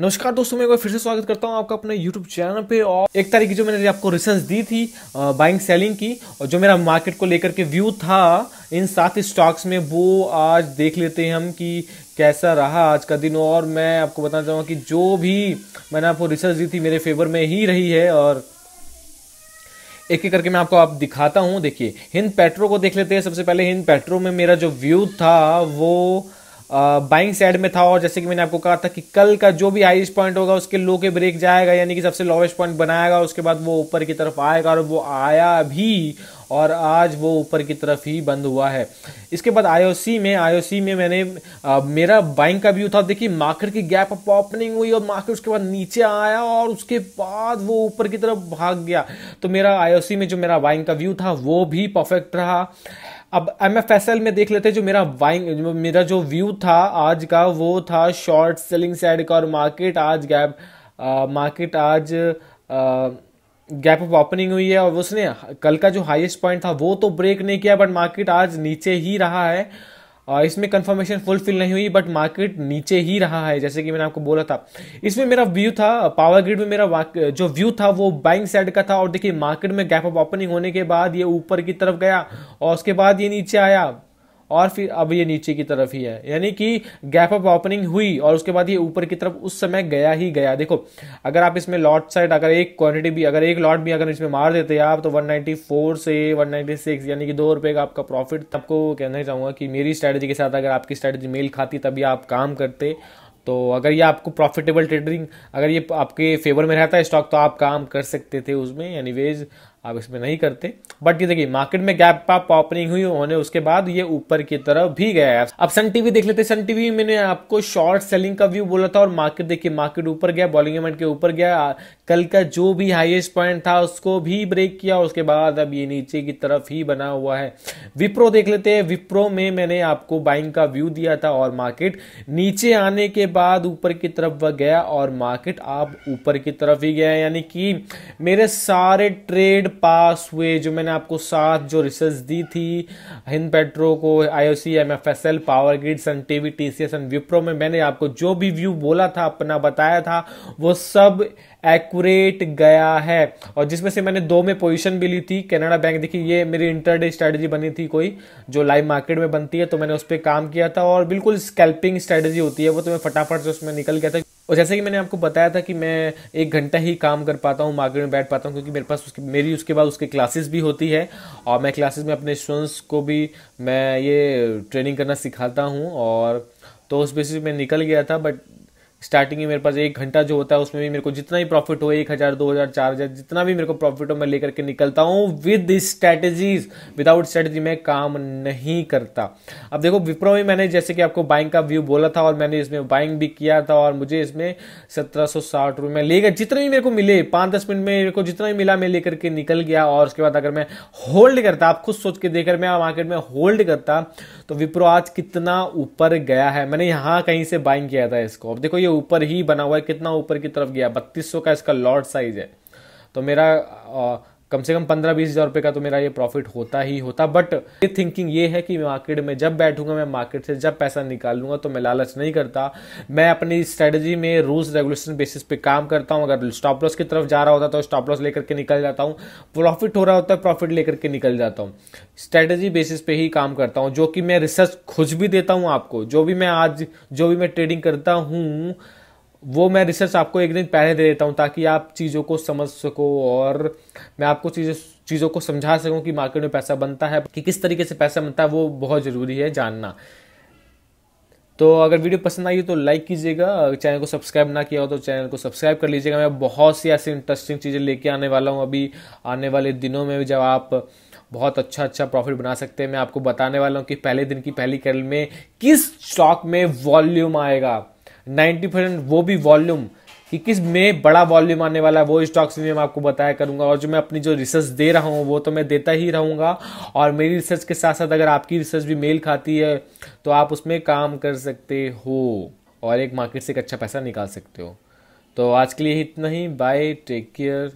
नमस्कार दोस्तों मैं फिर से स्वागत करता हूँ आपका अपने YouTube चैनल पे और एक तारीख की जो मैंने आपको रिसर्च दी थी बाइंग सेलिंग की और जो मेरा मार्केट को लेकर के व्यू था इन सात स्टॉक्स में वो आज देख लेते हैं हम कि कैसा रहा आज का दिन और मैं आपको बताना चाहूँगा कि जो भी मैंने आपको रिसर्च दी थी मेरे फेवर में ही रही है और एक एक करके मैं आपको आप दिखाता हूँ देखिए हिंद पेट्रो को देख लेते हैं सबसे पहले हिंद पेट्रो में मेरा जो व्यू था वो बाइंग साइड में था और जैसे कि मैंने आपको कहा था कि कल का जो भी हाइस्ट पॉइंट होगा उसके लो के ब्रेक जाएगा यानी कि सबसे लोवेस्ट पॉइंट बनाएगा उसके बाद वो ऊपर की तरफ आएगा और वो आया भी और आज वो ऊपर की तरफ ही बंद हुआ है इसके बाद आईओसी में आईओसी में मैंने आ, मेरा बाइंग का व्यू था देखिए मार्केट की गैप अप ओपनिंग हुई और मार्केट उसके बाद नीचे आया और उसके बाद वो ऊपर की तरफ भाग गया तो मेरा आईओसी में जो मेरा बाइंग का व्यू था वो भी परफेक्ट रहा अब एम एफ एस एल में देख लेते हैं जो मेरा वाइंग मेरा जो व्यू था आज का वो था शॉर्ट सेलिंग साइड का और मार्केट आज गैप मार्केट आज आ, गैप ऑफ ओपनिंग हुई है और उसने कल का जो हाईएस्ट पॉइंट था वो तो ब्रेक नहीं किया बट मार्केट आज नीचे ही रहा है इसमें कंफर्मेशन फुलफिल नहीं हुई बट मार्केट नीचे ही रहा है जैसे कि मैंने आपको बोला था इसमें मेरा व्यू था पावर ग्रिड में मेरा जो व्यू था वो बाइंग साइड का था और देखिए मार्केट में गैप अप ओपनिंग होने के बाद ये ऊपर की तरफ गया और उसके बाद ये नीचे आया और फिर अब ये नीचे की तरफ ही है यानी कि गैप अप ओपनिंग हुई और उसके बाद ये ऊपर की तरफ उस समय गया ही गया देखो अगर आप इसमें लॉट साइड अगर एक क्वांटिटी भी अगर एक लॉट भी अगर इसमें मार देते आप तो 194 से 196 यानी कि दो रुपए का आपका प्रॉफिट आपको कहना चाहूंगा कि मेरी स्ट्रैटेजी के साथ अगर आपकी स्ट्रैटेजी मेल खाती तभी आप काम करते तो अगर ये आपको प्रॉफिटेबल ट्रेडिंग अगर ये आपके फेवर में रहता है स्टॉक तो आप काम कर सकते थे उसमें एनीवेज आप इसमें नहीं करते बट ये देखिए मार्केट में गैप आप ओपनिंग हुई होने उसके बाद ये ऊपर की तरफ भी गया है अब सन टीवी देख लेते हैं सन टीवी मैंने आपको शॉर्ट सेलिंग का व्यू बोला था और मार्केट देखिए मार्केट ऊपर गया बॉलिंग एमेंट के ऊपर गया कल का जो भी हाईएस्ट पॉइंट था उसको भी ब्रेक किया उसके बाद अब ये नीचे की तरफ ही बना हुआ है विप्रो देख लेते हैं विप्रो में मैंने आपको बाइंग का व्यू दिया था और मार्केट नीचे आने के बाद ऊपर की तरफ वह गया और मार्केट आप ऊपर की तरफ ही गया यानी कि मेरे सारे ट्रेड पास हुए जो मैंने आपको साथ जो रिसर्च दी थी हिंद पेट्रो को IOC L power grid Sun TV TCS and Wipro में मैंने आपको जो भी व्यू बोला था अपना बताया था वो सब एक्यूरेट गया है और जिसमें से मैंने दो में पोजीशन भी ली थी कनाडा बैंक देखिए ये मेरी इंटरडे स्ट्रैटेजी बनी थी कोई जो लाइव मार्केट में बनती है तो मैंने उस पर काम किया था और बिल्कुल स्कैल्पिंग स्ट्रैटेजी होती है वो तो मैं फटाफट से उसमें निकल गया था और जैसे कि मैंने आपको बताया था कि मैं एक घंटा ही काम कर पाता हूँ मार्केट में बैठ पाता हूँ क्योंकि मेरे पास उसके मेरी उसके बाद उसके क्लासेस भी होती है और मैं क्लासेस में अपने स्टूडेंट्स को भी मैं ये ट्रेनिंग करना सिखाता हूँ और तो उस बेसिस में निकल गया था बट स्टार्टिंग में मेरे पास एक घंटा जो होता है उसमें भी मेरे को जितना ही प्रॉफिट हो एक हज़ार दो हज़ार चार हज़ार जितना भी मेरे को प्रॉफिट हो मैं लेकर के निकलता हूं विद स्ट्रैटेजीज विदाउट स्ट्रैटेजी मैं काम नहीं करता अब देखो विप्रो में मैंने जैसे कि आपको बाइंग का व्यू बोला था और मैंने इसमें बाइंग भी किया था और मुझे इसमें सत्रह सौ साठ लेकर जितने भी मेरे को मिले पांच दस मिनट में मेरे को जितना भी मिला मैं लेकर के निकल गया और उसके बाद अगर मैं होल्ड करता आप खुद सोच के देखकर मैं मार्केट में होल्ड करता तो विप्रो आज कितना ऊपर गया है मैंने यहां कहीं से बाइंग किया था इसको अब देखो ये ऊपर ही बना हुआ है कितना ऊपर की तरफ गया बत्तीस का इसका लॉर्ड साइज है तो मेरा कम से कम पंद्रह बीस हज़ार रुपये का तो मेरा ये प्रॉफिट होता ही होता बट ये थिंकिंग ये है कि मार्केट में जब बैठूंगा मैं मार्केट से जब पैसा निकाल लूंगा तो मैं लालच नहीं करता मैं अपनी स्ट्रेटजी में रूल्स रेगुलेशन बेसिस पे काम करता हूँ अगर स्टॉप लॉस की तरफ जा रहा होता तो स्टॉप लॉस लेकर के निकल जाता हूँ प्रॉफिट हो रहा होता है प्रॉफिट लेकर के निकल जाता हूँ स्ट्रेटजी बेसिस पे ही काम करता हूँ जो कि मैं रिसर्च खुद भी देता हूँ आपको जो भी मैं आज जो भी मैं ट्रेडिंग करता हूँ वो मैं रिसर्च आपको एक दिन पहले दे देता हूँ ताकि आप चीज़ों को समझ सको और मैं आपको चीज़ों चीज़ों को समझा सकूँ कि मार्केट में पैसा बनता है कि किस तरीके से पैसा बनता है वो बहुत ज़रूरी है जानना तो अगर वीडियो पसंद आई तो लाइक कीजिएगा चैनल को सब्सक्राइब ना किया हो तो चैनल को सब्सक्राइब कर लीजिएगा मैं बहुत सी ऐसी इंटरेस्टिंग चीज़ें लेके आने वाला हूँ अभी आने वाले दिनों में जब आप बहुत अच्छा अच्छा प्रॉफिट बना सकते हैं मैं आपको बताने वाला हूँ कि पहले दिन की पहली कैरल में किस स्टॉक में वॉल्यूम आएगा 90 परसेंट वो भी वॉल्यूम कि किस में बड़ा वॉल्यूम आने वाला है वो स्टॉक्स भी मैं आपको बताया करूंगा और जो मैं अपनी जो रिसर्च दे रहा हूँ वो तो मैं देता ही रहूंगा और मेरी रिसर्च के साथ साथ अगर आपकी रिसर्च भी मेल खाती है तो आप उसमें काम कर सकते हो और एक मार्केट से एक अच्छा पैसा निकाल सकते हो तो आज के लिए इतना ही बाय टेक केयर